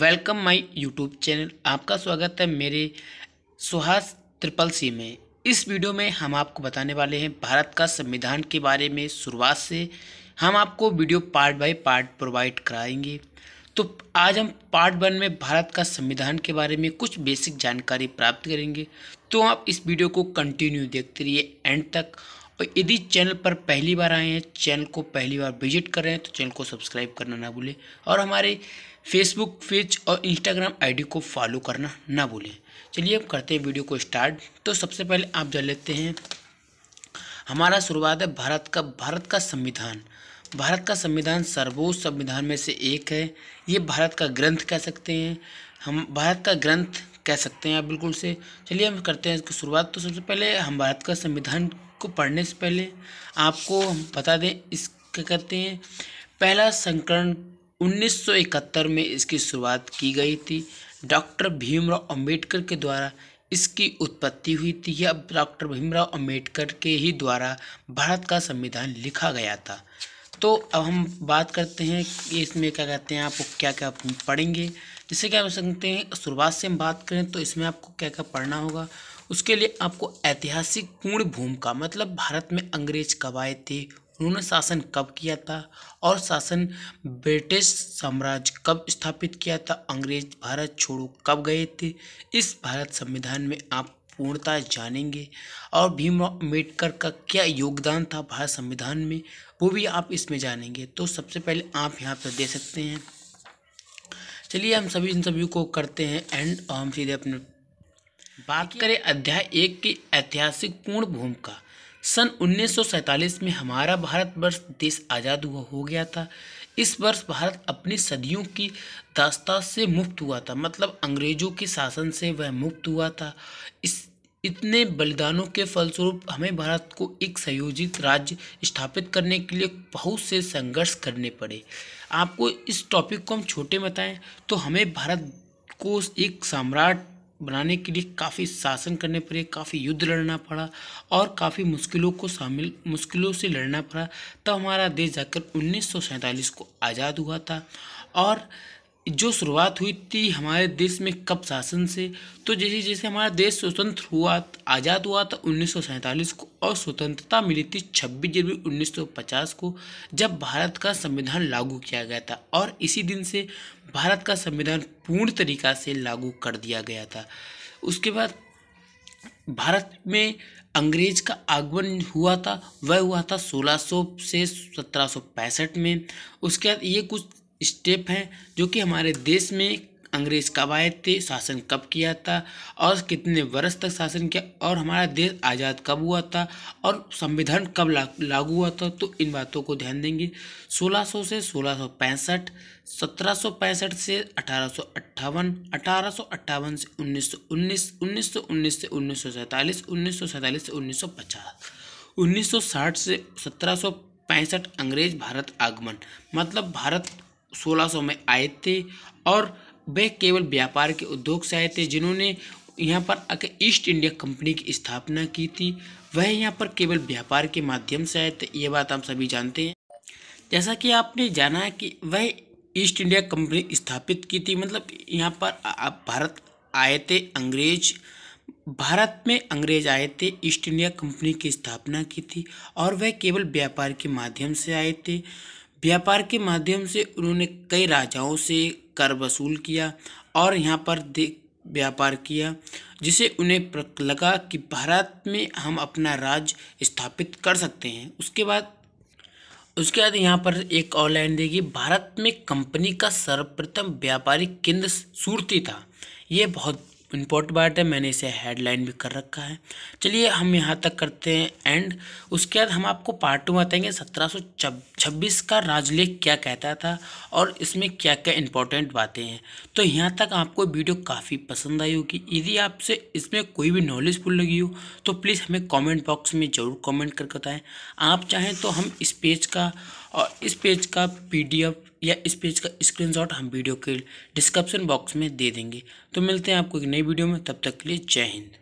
welcome my YouTube channel आपका स्वागत है मेरे सुहास ट्रिपल सी में इस वीडियो में हम आपको बताने वाले हैं भारत का संविधान के बारे में शुरुआत से हम आपको video part by part provide कराएंगे तो आज हम पार्ट वन में भारत का संविधान के बारे में कुछ बेसिक जानकारी प्राप्त करेंगे तो आप इस वीडियो को कंटिन्यू देखते रहिए एंड तक और यदि चैनल पर पहली बार आए हैं चैनल को पहली बार विजिट कर रहे हैं तो चैनल को सब्सक्राइब करना ना भूलें और हमारे फेसबुक पेज और इंस्टाग्राम आईडी को फॉलो करना ना भूलें चलिए अब करते हैं वीडियो को स्टार्ट तो सबसे पहले आप जान लेते हैं हमारा शुरुआत है भारत का भारत का संविधान भारत का संविधान सर्वोच्च संविधान में से एक है ये भारत का ग्रंथ कह सकते हैं हम भारत का ग्रंथ कह सकते हैं आप बिल्कुल से चलिए हम करते हैं इसकी शुरुआत तो सबसे पहले हम भारत का संविधान को पढ़ने से पहले आपको हम बता दें इस क्या कहते हैं पहला संकरण 1971 में इसकी शुरुआत की गई थी डॉक्टर भीमराव अंबेडकर के द्वारा इसकी उत्पत्ति हुई थी यह डॉक्टर भीमराव अंबेडकर के ही द्वारा भारत का संविधान लिखा गया था तो अब हम बात करते हैं कि इसमें क्या कहते हैं आपको क्या क्या पढ़ेंगे जैसे क्या सकते हैं शुरुआत से हम बात करें तो इसमें आपको क्या क्या पढ़ना होगा उसके लिए आपको ऐतिहासिक पूर्ण भूमिका मतलब भारत में अंग्रेज कब आए थे उन्होंने शासन कब किया था और शासन ब्रिटिश साम्राज्य कब स्थापित किया था अंग्रेज भारत छोड़ो कब गए थे इस भारत संविधान में आप पूर्णतः जानेंगे और भीमराव अम्बेडकर का क्या योगदान था भारत संविधान में वो भी आप इसमें जानेंगे तो सबसे पहले आप यहाँ पर दे सकते हैं चलिए हम सभी इन सभी को करते हैं एंड हम सीधे अपने बात करें अध्याय एक की ऐतिहासिक पूर्ण भूमिका सन 1947 में हमारा भारत वर्ष देश आज़ाद हुआ हो गया था इस वर्ष भारत अपनी सदियों की दास्ता से मुक्त हुआ था मतलब अंग्रेज़ों के शासन से वह मुक्त हुआ था इस इतने बलिदानों के फलस्वरूप हमें भारत को एक संयोजित राज्य स्थापित करने के लिए बहुत से संघर्ष करने पड़े आपको इस टॉपिक को हम छोटे बताएं तो हमें भारत को एक सम्राट बनाने के लिए काफ़ी शासन करने पड़े काफ़ी युद्ध लड़ना पड़ा और काफ़ी मुश्किलों को शामिल मुश्किलों से लड़ना पड़ा तब हमारा देश जाकर उन्नीस को आज़ाद हुआ था और जो शुरुआत हुई थी हमारे देश में कब शासन से तो जैसे जैसे हमारा देश स्वतंत्र हुआ आज़ाद हुआ था तो उन्नीस को और स्वतंत्रता मिली थी 26 जनवरी 1950 को जब भारत का संविधान लागू किया गया था और इसी दिन से भारत का संविधान पूर्ण तरीका से लागू कर दिया गया था उसके बाद भारत में अंग्रेज का आगमन हुआ था वह हुआ था 1600 से सत्रह में उसके बाद ये कुछ स्टेप हैं जो कि हमारे देश में अंग्रेज कब आए थे शासन कब किया था और कितने वर्ष तक शासन किया और हमारा देश आज़ाद कब हुआ था और संविधान कब लागू हुआ था तो इन बातों को ध्यान देंगे 1600 से 1665 1765 से अठारह अठारह से 1919 1919 से 1947 सैंतालीस से 1950 1960 से सत्रह अंग्रेज भारत आगमन मतलब भारत 1600 में आए थे और वे केवल व्यापार के उद्योग से आए थे जिन्होंने यहाँ पर आकर ईस्ट इंडिया कंपनी की स्थापना की थी वह यहाँ पर केवल व्यापार के माध्यम से आए थे ये बात आप सभी जानते हैं जैसा कि आपने जाना है कि वह ईस्ट इंडिया कंपनी स्थापित की थी मतलब यहाँ पर आप भारत आए थे अंग्रेज भारत में अंग्रेज आए थे ईस्ट इंडिया कंपनी की स्थापना की थी और वह केवल व्यापार के माध्यम से आए थे व्यापार के माध्यम से उन्होंने कई राजाओं से कर वसूल किया और यहाँ पर व्यापार किया जिसे उन्हें लगा कि भारत में हम अपना राज स्थापित कर सकते हैं उसके बाद उसके बाद यहाँ पर एक और लाइन देगी भारत में कंपनी का सर्वप्रथम व्यापारिक केंद्र सूरती था ये बहुत इम्पोर्ट बात है मैंने इसे हेडलाइन भी कर रखा है चलिए हम यहाँ तक करते हैं एंड उसके बाद हम आपको पार्ट टू बताएंगे सत्रह सौ छब्बीस का राजलेख क्या कहता था और इसमें क्या क्या इंपॉर्टेंट बातें हैं तो यहाँ तक आपको वीडियो काफ़ी पसंद आई होगी यदि आपसे इसमें कोई भी नॉलेजफुल लगी हो तो प्लीज़ हमें कमेंट बॉक्स में ज़रूर कमेंट करके बताएं आप चाहें तो हम इस पेज का और इस पेज का पीडीएफ या इस पेज का स्क्रीनशॉट हम वीडियो के डिस्क्रिप्शन बॉक्स में दे देंगे तो मिलते हैं आपको एक नई वीडियो में तब तक के लिए जय हिंद